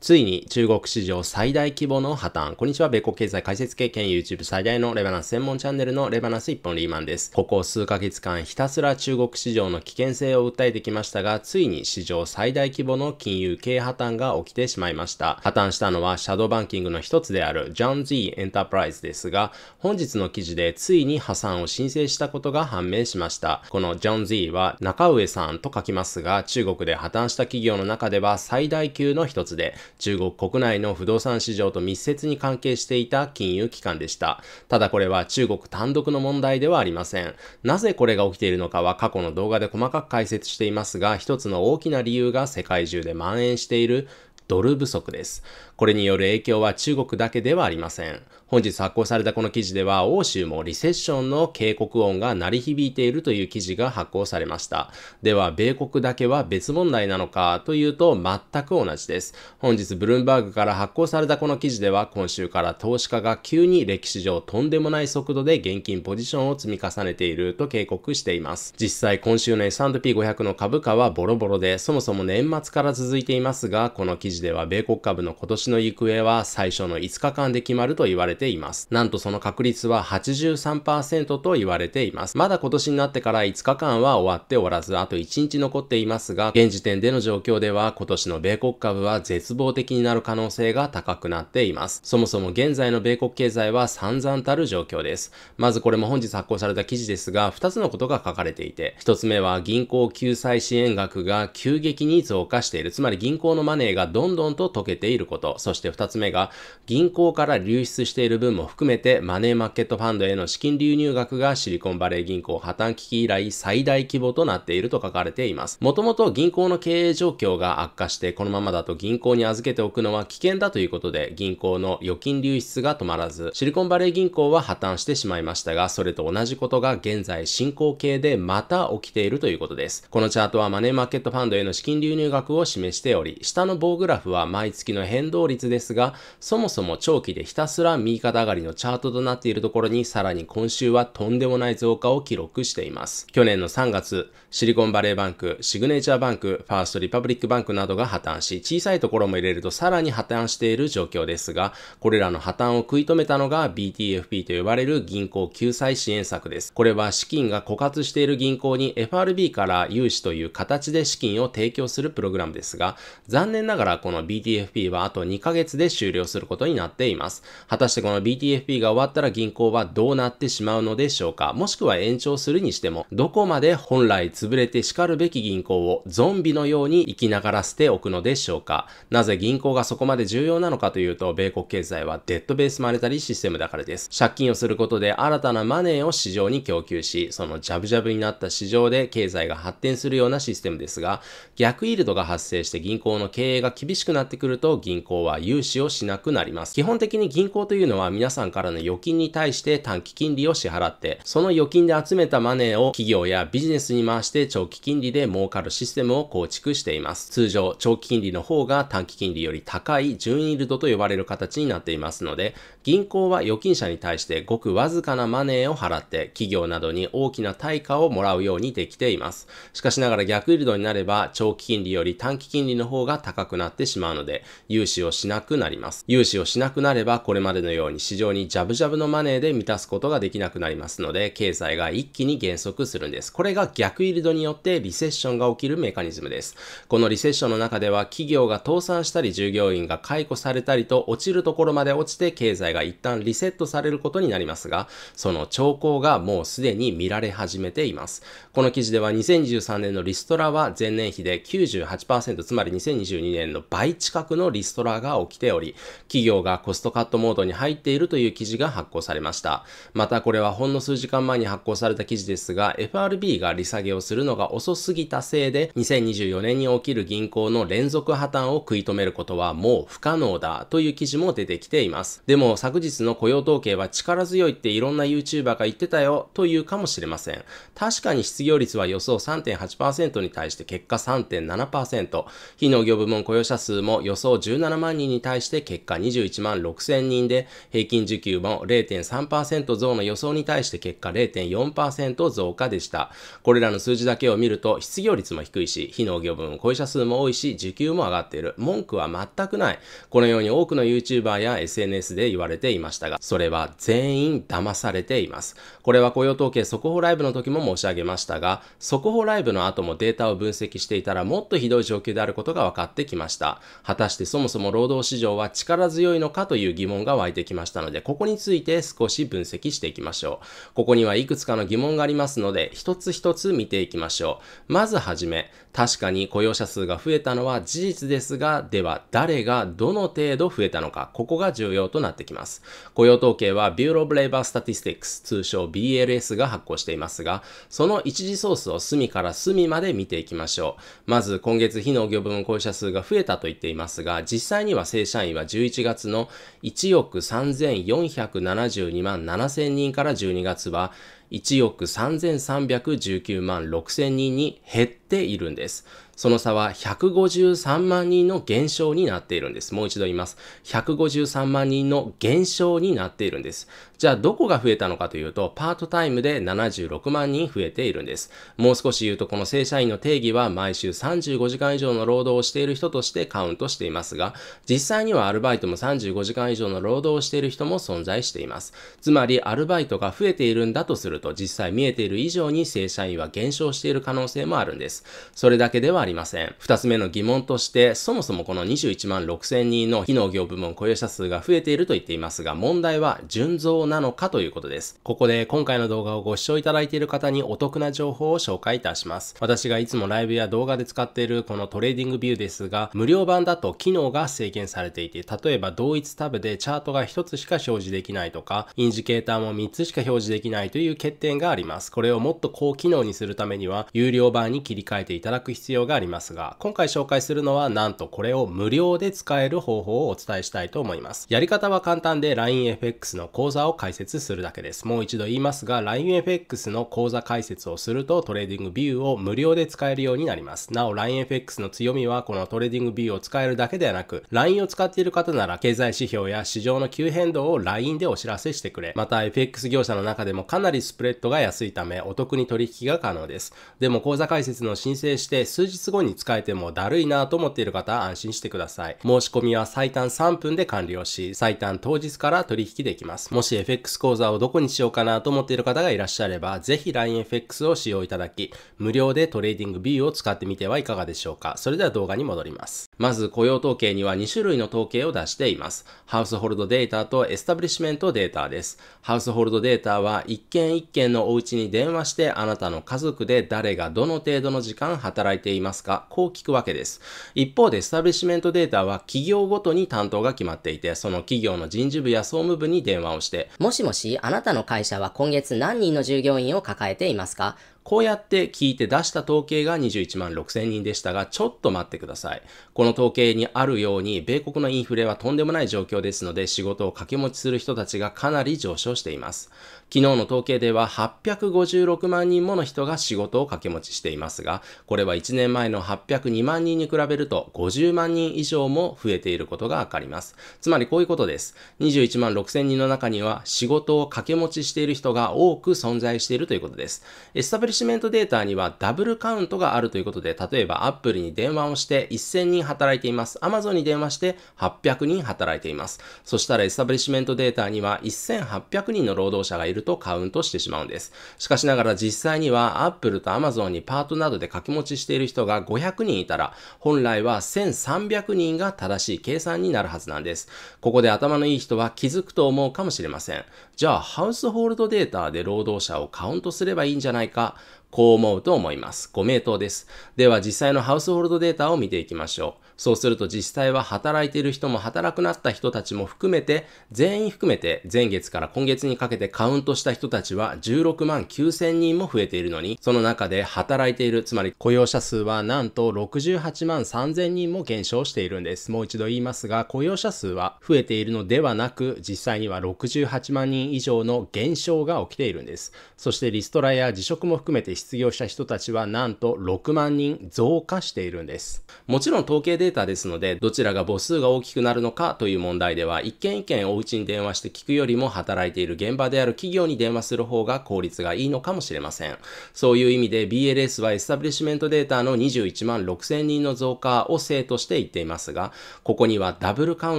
ついに中国史上最大規模の破綻。こんにちは、米国経済解説経験 YouTube 最大のレバナス専門チャンネルのレバナス一本リーマンです。ここ数ヶ月間ひたすら中国市場の危険性を訴えてきましたが、ついに史上最大規模の金融系破綻が起きてしまいました。破綻したのはシャドーバンキングの一つであるジョン・ Z エンタープライズですが、本日の記事でついに破産を申請したことが判明しました。このジョン・ Z は中上さんと書きますが、中国で破綻した企業の中では最大級の一つで、中国国内の不動産市場と密接に関係していた金融機関でした。ただこれは中国単独の問題ではありません。なぜこれが起きているのかは過去の動画で細かく解説していますが、一つの大きな理由が世界中で蔓延しているドル不足です。これによる影響は中国だけではありません。本日発行されたこの記事では、欧州もリセッションの警告音が鳴り響いているという記事が発行されました。では、米国だけは別問題なのかというと全く同じです。本日ブルームバーグから発行されたこの記事では、今週から投資家が急に歴史上とんでもない速度で現金ポジションを積み重ねていると警告しています。実際、今週の S&P500 の株価はボロボロで、そもそも年末から続いていますが、この記事では米国株の今年の行方は最初の5日間で決まると言われています。なんとその確率は83%と言われています。まだ今年になってから5日間は終わっておらず、あと1日残っていますが、現時点での状況では今年の米国株は絶望的になる可能性が高くなっています。そもそも現在の米国経済は散々たる状況です。まずこれも本日発行された記事ですが、2つのことが書かれていて、1つ目は銀行救済支援額が急激に増加している。つまり銀行のマネーがどんどんと溶けていること。そして2つ目が、銀行から流出している分も含めて、マネーマーケットファンドへの資金流入額がシリコンバレー銀行破綻危機以来最大規模となっていると書かれています。もともと銀行の経営状況が悪化して、このままだと銀行に預けておくのは危険だということで、銀行の預金流出が止まらず、シリコンバレー銀行は破綻してしまいましたが、それと同じことが現在進行形でまた起きているということです。このチャートはマネーマーケットファンドへの資金流入額を示しており、下の棒グラフは毎月の変動率ですが、そもそも長期でひたすら右肩上がりのチャートとなっているところに、さらに今週はとんでもない増加を記録しています。去年の3月、シリコンバレーバンク、シグネチャーバンク、ファーストリパブリックバンクなどが破綻し、小さいところも入れるとさらに破綻している状況ですが、これらの破綻を食い止めたのが BTFP と呼ばれる銀行救済支援策です。これは資金が枯渇している銀行に FRB から融資という形で資金を提供するプログラムですが、残念ながらこの BTFP はあと2 2ヶ月で終了することになっています。果たしてこの BTFP が終わったら銀行はどうなってしまうのでしょうかもしくは延長するにしても、どこまで本来潰れて叱るべき銀行をゾンビのように生きながらせておくのでしょうかなぜ銀行がそこまで重要なのかというと、米国経済はデッドベースマネタリーシステムだからです。借金をすることで新たなマネーを市場に供給し、そのジャブジャブになった市場で経済が発展するようなシステムですが、逆イールドが発生して銀行の経営が厳しくなってくると銀行行は融資をしなくなります。基本的に銀行というのは皆さんからの預金に対して短期金利を支払って、その預金で集めたマネーを企業やビジネスに回して長期金利で儲かるシステムを構築しています。通常、長期金利の方が短期金利より高い純イールドと呼ばれる形になっていますので、銀行は預金者に対してごくわずかなマネーを払って、企業などに大きな対価をもらうようにできています。しかしながら逆イールドになれば、長期金利より短期金利の方が高くなってしまうので、融資ををしなくなります。融資をしなくなればこれまでのように市場にジャブジャブのマネーで満たすことができなくなりますので、経済が一気に減速するんです。これが逆イールドによってリセッションが起きるメカニズムです。このリセッションの中では企業が倒産したり従業員が解雇されたりと落ちるところまで落ちて経済が一旦リセットされることになりますが、その兆候がもうすでに見られ始めています。この記事では2023年のリストラは前年比で98%、つまり2022年の倍近くのリストラが起きており、企業がコストカットモードに入っているという記事が発行されました。またこれはほんの数時間前に発行された記事ですが、FRB が利下げをするのが遅すぎたせいで、2024年に起きる銀行の連続破綻を食い止めることはもう不可能だという記事も出てきています。でも昨日の雇用統計は力強いっていろんな YouTuber が言ってたよというかもしれません。確かに失業率は予想3.8%に対して結果3.7%。非農業部門雇用者数も予想17万人に対して結果21万6千人で、平均時給も0.3%増の予想に対して結果0.4%増加でした。これらの数字だけを見ると、失業率も低いし、非農業分、雇用者数も多いし、時給も上がっている。文句は全くない。このように多くの YouTuber や SNS で言われていましたが、それは全員騙されています。これは雇用統計速報ライブの時も申し上げましたが、速報ライブの後もデータを分析していたらもっとひどい状況であることが分かってきました。果たしてそもそも労働市場は力強いのかという疑問が湧いてきましたので、ここについて少し分析していきましょう。ここにはいくつかの疑問がありますので、一つ一つ見ていきましょう。まずはじめ、確かに雇用者数が増えたのは事実ですが、では誰がどの程度増えたのか、ここが重要となってきます。雇用統計は Bureau of Labor Statistics 通称 BLS が発行していますが、その一次ソースを隅から隅まで見ていきましょう。まず今月非農業部門雇用者数が増えたと言っていますが、実際にには正社員は11月の1億3472万7000人から12月は1億3319万6000人に減っているんです。その差は153万人の減少になっているんです。もう一度言います。153万人の減少になっているんです。じゃあどこが増えたのかというと、パートタイムで76万人増えているんです。もう少し言うと、この正社員の定義は毎週35時間以上の労働をしている人としてカウントしていますが、実際にはアルバイトも35時間以上の労働をしている人も存在しています。つまり、アルバイトが増えているんだとすると、実際見えている以上に正社員は減少している可能性もあるんです。。それだけではありません。二つ目の疑問として、そもそもこの21万6000人の非農業部門雇用者数が増えていると言っていますが、問題は純増なのかということです。ここで今回の動画をご視聴いただいている方にお得な情報を紹介いたします。私がいつもライブや動画で使っているこのトレーディングビューですが、無料版だと機能が制限されていて、例えば同一タブでチャートが一つしか表示できないとか、インジケーターも三つしか表示できないという欠点があります。これをもっと高機能にするためには、有料版に切り替え控えていただく必要がありますが、今回紹介するのはなんとこれを無料で使える方法をお伝えしたいと思います。やり方は簡単で LINEFX の講座を開設するだけです。もう一度言いますが、LINEFX の講座開設をするとトレーディングビューを無料で使えるようになります。なお LINEFX の強みはこのトレーディングビューを使えるだけではなく、LINE を使っている方なら経済指標や市場の急変動を LINE でお知らせしてくれ、また FX 業者の中でもかなりスプレッドが安いためお得に取引が可能です。でも講座開説の申請して数日後に使えてもだるいなと思っている方は安心してください。申し込みは最短3分で完了し、最短当日から取引できます。もし FX 講座をどこにしようかなと思っている方がいらっしゃれば、ぜひ LINEFX を使用いただき、無料でトレーディングビューを使ってみてはいかがでしょうか。それでは動画に戻ります。まず雇用統計には2種類の統計を出しています。ハウスホールドデータとエスタブリッシュメントデータです。ハウスホールドデータは一件一件のお家に電話してあなたの家族で誰がどの程度の時間働いていますかこう聞くわけです。一方でエスタブリッシュメントデータは企業ごとに担当が決まっていて、その企業の人事部や総務部に電話をして、もしもし、あなたの会社は今月何人の従業員を抱えていますかこうやって聞いて出した統計が21万6000人でしたが、ちょっと待ってください。この統計にあるように、米国のインフレはとんでもない状況ですので、仕事を掛け持ちする人たちがかなり上昇しています。昨日の統計では856万人もの人が仕事を掛け持ちしていますが、これは1年前の802万人に比べると50万人以上も増えていることがわかります。つまりこういうことです。21万6000人の中には仕事を掛け持ちしている人が多く存在しているということです。エスタブリシメントデータにはダブルカウントがあるということで、例えばアップルに電話をして1000人働いています。アマゾンに電話して800人働いています。そしたらエスタブリシメントデータには1800人の労働者がいるとカウントしてしまうんです。しかしながら実際にはアップルとアマゾンにパートなどで掛け持ちしている人が500人いたら、本来は1300人が正しい計算になるはずなんです。ここで頭のいい人は気づくと思うかもしれません。じゃあハウスホールドデータで労働者をカウントすればいいんじゃないかこう思うと思います。ご名答です。では実際のハウスホールドデータを見ていきましょう。そうすると実際は働いている人も働くなった人たちも含めて、全員含めて前月から今月にかけてカウントした人たちは16万9000人も増えているのに、その中で働いている、つまり雇用者数はなんと68万3000人も減少しているんです。もう一度言いますが、雇用者数は増えているのではなく、実際には68万人以上の減少が起きているんです。そしてリストラや辞職も含めて失業した人たちはなんと6万人増加しているんです。もちろん統計データですので、どちらが母数が大きくなるのかという問題では、一件一件お家に電話して聞くよりも働いている現場である企業に電話する方が効率がいいのかもしれません。そういう意味で BLS はエスタブリッシュメントデータの21万6000人の増加を正として言っていますが、ここにはダブルカウ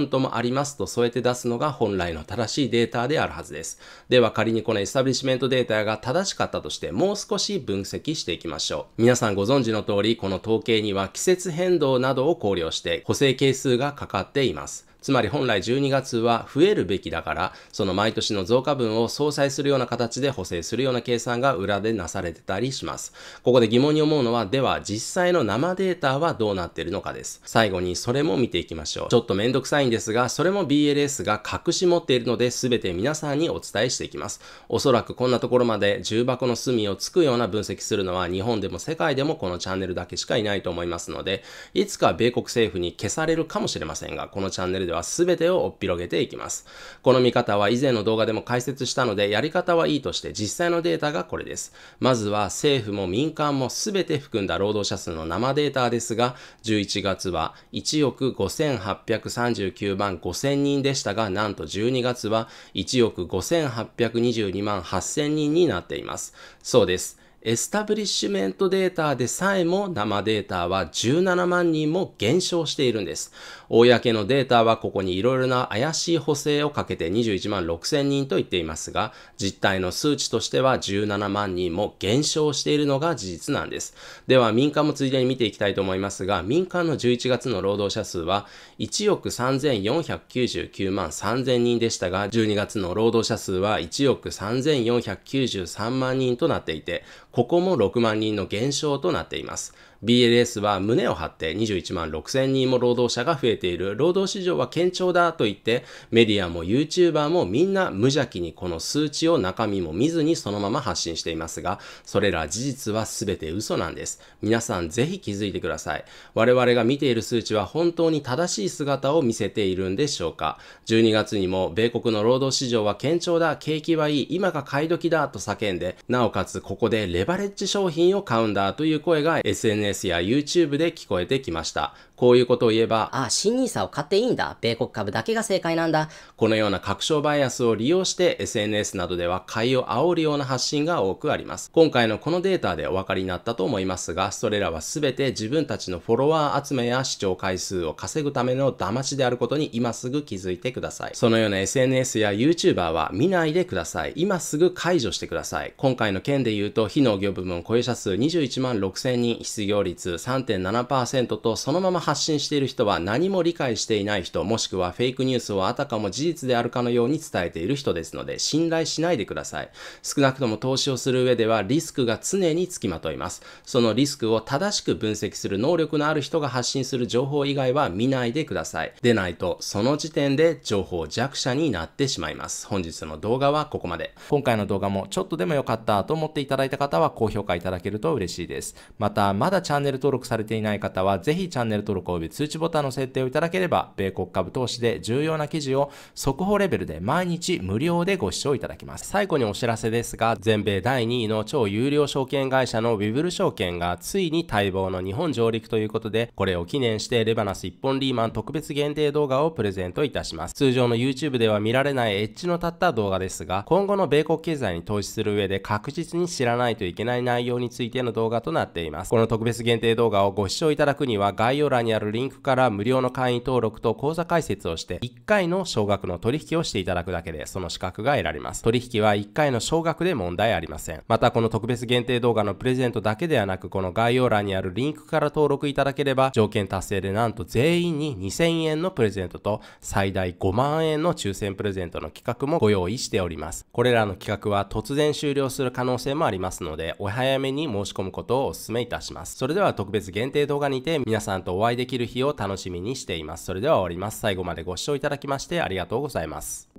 ントもありますと添えて出すのが本来の正しいデータであるはずです。では仮にこのエスタブリッシュメントデータが正しかったとして、もう少し分分析していきましょう。皆さんご存知の通り、この統計には季節変動などを考慮して補正係数がかかっています。つまり本来12月は増えるべきだから、その毎年の増加分を相殺するような形で補正するような計算が裏でなされてたりします。ここで疑問に思うのは、では実際の生データはどうなっているのかです。最後にそれも見ていきましょう。ちょっとめんどくさいんですが、それも BLS が隠し持っているので、全て皆さんにお伝えしていきます。おそらくこんなところまで重箱の隅をつくような分析するのは日本でも世界でもこのチャンネルだけしかいないと思いますので、いつか米国政府に消されるかもしれませんが、このチャンネルででは全てをおっ広げていきます。この見方は以前の動画でも解説したので、やり方はいいとして実際のデータがこれです。まずは政府も民間も全て含んだ労働者数の生データですが、11月は1億5839万5000人でしたが、なんと12月は1億5822万8000人になっています。そうです。エスタブリッシュメントデータでさえも生データは17万人も減少しているんです。公のデータはここにいろいろな怪しい補正をかけて21万6千人と言っていますが、実態の数値としては17万人も減少しているのが事実なんです。では民間もついでに見ていきたいと思いますが、民間の11月の労働者数は1億3499万3000人でしたが、12月の労働者数は1億3493万人となっていて、ここも6万人の減少となっています。BLS は胸を張って21万6000人も労働者が増えている、労働市場は堅調だと言って、メディアも YouTuber もみんな無邪気にこの数値を中身も見ずにそのまま発信していますが、それら事実は全て嘘なんです。皆さんぜひ気づいてください。我々が見ている数値は本当に正しい姿を見せているんでしょうか ?12 月にも米国の労働市場は堅調だ、景気はいい、今が買い時だと叫んで、なおかつここでレバレッジ商品を買うんだという声が SNS SNS や YouTube で聞こえてきました。こういうことを言えば、ああ、新 nisa を買っていいんだ。米国株だけが正解なんだ。このような確証バイアスを利用して SNS などでは買いを煽るような発信が多くあります。今回のこのデータでお分かりになったと思いますが、それらは全て自分たちのフォロワー集めや視聴回数を稼ぐための騙しであることに今すぐ気づいてください。そのような SNS や YouTuber は見ないでください。今すぐ解除してください。今回の件で言うと、非農業部門雇用者数21万6000人、失業率3.7%とそのまま発発信している人は何も理解していない人、もしくはフェイクニュースをあたかも事実であるかのように伝えている人ですので、信頼しないでください。少なくとも投資をする上ではリスクが常につきまといます。そのリスクを正しく分析する能力のある人が発信する情報以外は見ないでください。でないと、その時点で情報弱者になってしまいます。本日の動画はここまで。今回の動画もちょっとでも良かったと思っていただいた方は高評価いただけると嬉しいです。また、まだチャンネル登録されていない方は、ぜひチャンネル登録登録及び通知ボタンの設定をいただければ、米国株投資で重要な記事を速報レベルで毎日無料でご視聴いただきます。最後にお知らせですが、全米第2位の超有料証券会社のウィブル証券がついに待望の日本上陸ということで、これを記念してレバナス一本リーマン特別限定動画をプレゼントいたします。通常の YouTube では見られないエッジの立った動画ですが、今後の米国経済に投資する上で確実に知らないといけない内容についての動画となっています。この特別限定動画をご視聴いただくには概要欄にあるリンクから無料の会員登録と口座開設をして、1回の少額の取引をしていただくだけで、その資格が得られます。取引は1回の少額で問題ありません。また、この特別限定動画のプレゼントだけではなく、この概要欄にあるリンクから登録いただければ、条件達成でなんと全員に2000円のプレゼントと、最大5万円の抽選プレゼントの企画もご用意しております。これらの企画は突然終了する可能性もありますので、お早めに申し込むことをお勧めいたします。それでは特別限定動画にて皆さんとお会いお会できる日を楽しみにしています。それでは終わります。最後までご視聴いただきましてありがとうございます。